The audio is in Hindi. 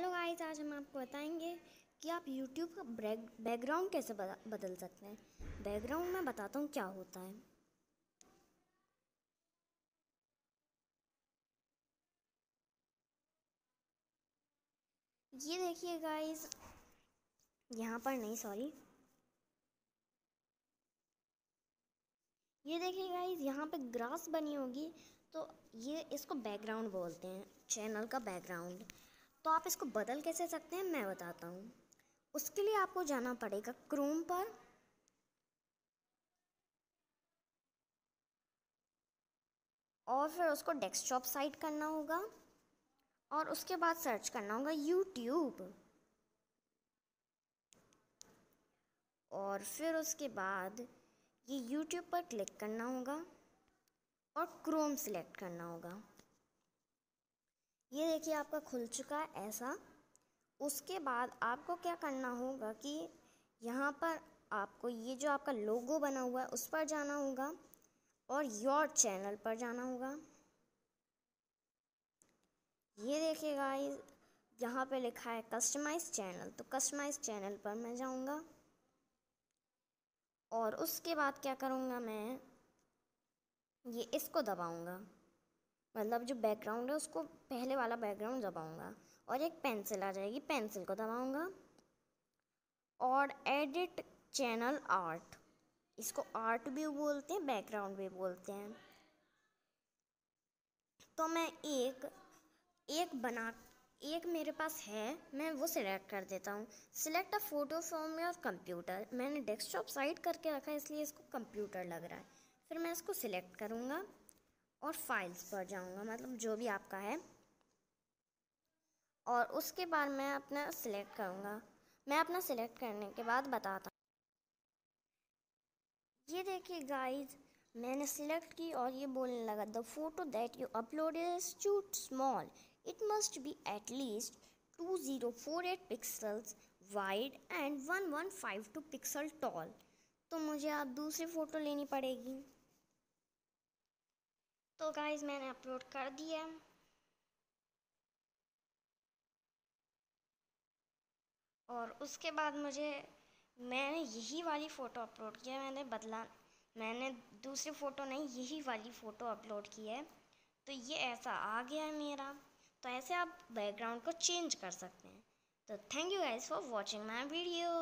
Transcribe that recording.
हेलो गाइस आज हम आपको बताएंगे कि आप यूट्यूब का बैकग्राउंड कैसे बदल सकते हैं बैकग्राउंड मैं बताता हूँ क्या होता है ये देखिए गाइस यहाँ पर नहीं सॉरी ये देखिए गाइस यहाँ पे ग्रास बनी होगी तो ये इसको बैकग्राउंड बोलते हैं चैनल का बैकग्राउंड तो आप इसको बदल कैसे सकते हैं मैं बताता हूँ उसके लिए आपको जाना पड़ेगा क्रोम पर और फिर उसको डेस्कटॉप साइट करना होगा और उसके बाद सर्च करना होगा यूट्यूब और फिर उसके बाद ये यूट्यूब पर क्लिक करना होगा और क्रोम सिलेक्ट करना होगा ये देखिए आपका खुल चुका है ऐसा उसके बाद आपको क्या करना होगा कि यहाँ पर आपको ये जो आपका लोगो बना हुआ है उस पर जाना होगा और योर चैनल पर जाना होगा ये देखिए गाइस यहाँ पे लिखा है कस्टमाइज चैनल तो कस्टमाइज चैनल पर मैं जाऊँगा और उसके बाद क्या करूँगा मैं ये इसको दबाऊँगा मतलब जो बैकग्राउंड है उसको पहले वाला बैकग्राउंड दबाऊंगा और एक पेंसिल आ जाएगी पेंसिल को दबाऊँगा और एडिट चैनल आर्ट इसको आर्ट भी बोलते हैं बैकग्राउंड भी बोलते हैं तो मैं एक एक बना एक मेरे पास है मैं वो सिलेक्ट कर देता हूँ select a photo from your computer मैंने डेस्कटॉप साइड करके रखा है इसलिए इसको कंप्यूटर लग रहा है फिर मैं इसको सिलेक्ट करूँगा और फाइल्स पर जाऊंगा मतलब जो भी आपका है और उसके बाद मैं अपना सिलेक्ट करूँगा मैं अपना सिलेक्ट करने के बाद बताता ये देखिए गाइस मैंने सिलेक्ट की और ये बोलने लगा the photo that you upload is too small it must be at least two zero four eight pixels wide and one one five two pixel tall तो मुझे आप दूसरी फ़ोटो लेनी पड़ेगी गाइस मैंने अपलोड कर दिया और उसके बाद मुझे मैंने यही वाली फ़ोटो अपलोड किया मैंने बदला मैंने दूसरी फ़ोटो नहीं यही वाली फ़ोटो अपलोड की है तो ये ऐसा आ गया है मेरा तो ऐसे आप बैकग्राउंड को चेंज कर सकते हैं तो thank you guys for watching my video